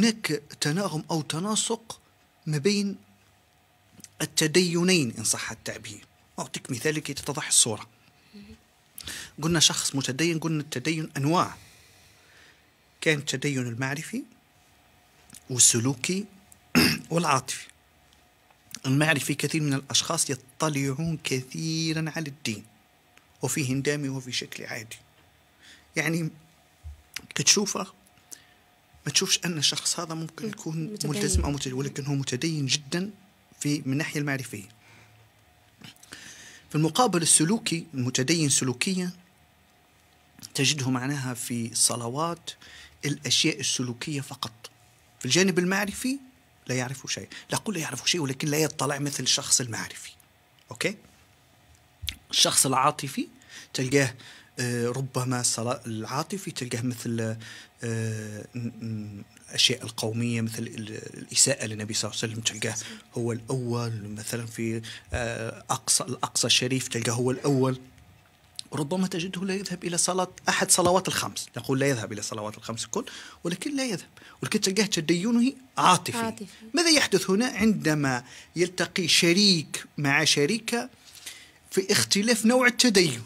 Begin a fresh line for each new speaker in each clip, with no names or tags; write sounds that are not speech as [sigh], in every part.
هناك تناغم أو تناسق ما بين التدينين إن صح التعبير أعطيك مثال لكي تتضح الصورة قلنا شخص متدين قلنا التدين أنواع كان التدين المعرفي والسلوكي [clears throat] والعاطفي المعرفي كثير من الأشخاص يطلعون كثيرا على الدين وفي هندامي وفي شكل عادي يعني تشوفه ما تشوفش ان الشخص هذا ممكن يكون متدين. ملتزم او متدين ولكن هو متدين جدا في من الناحيه المعرفيه في المقابل السلوكي المتدين سلوكيا تجده معناها في الصلوات الاشياء السلوكيه فقط في الجانب المعرفي لا يعرف شيء لا أقول لا يعرف شيء ولكن لا يطلع مثل الشخص المعرفي أوكي الشخص العاطفي تلقاه آه، ربما الصلاة العاطفي تلقاه مثل الاشياء آه، القوميه مثل الاساءه للنبي صلى الله عليه وسلم تلقاه هو الاول مثلا في آه، اقصى الاقصى الشريف تلقاه هو الاول ربما تجده لا يذهب الى صلاه احد صلوات الخمس نقول لا يذهب الى صلوات الخمس الكل ولكن لا يذهب ولكن تلقاه تدينه عاطفي. عاطفي ماذا يحدث هنا عندما يلتقي شريك مع شريكه في اختلاف نوع التدين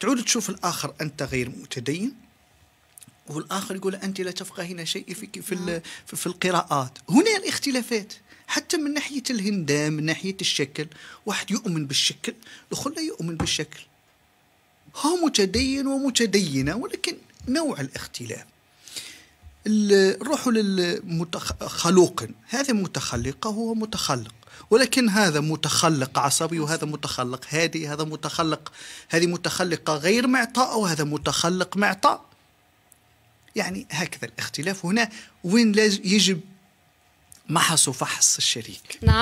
تعود تشوف الآخر أنت غير متدين والآخر يقول أنت لا تفقهين شيء في, نعم. في, في القراءات هنا الاختلافات حتى من ناحية الهندام من ناحية الشكل واحد يؤمن بالشكل الآخر لا يؤمن بالشكل هو متدين ومتدينة ولكن نوع الاختلاف روحوا للمتخلوق هذه متخلقة هو متخلق ولكن هذا متخلق عصبي وهذا متخلق هادي هذا متخلق هذه متخلقة غير معطاء وهذا متخلق معطاء يعني هكذا الاختلاف هنا وين يجب محص وفحص الشريك نعم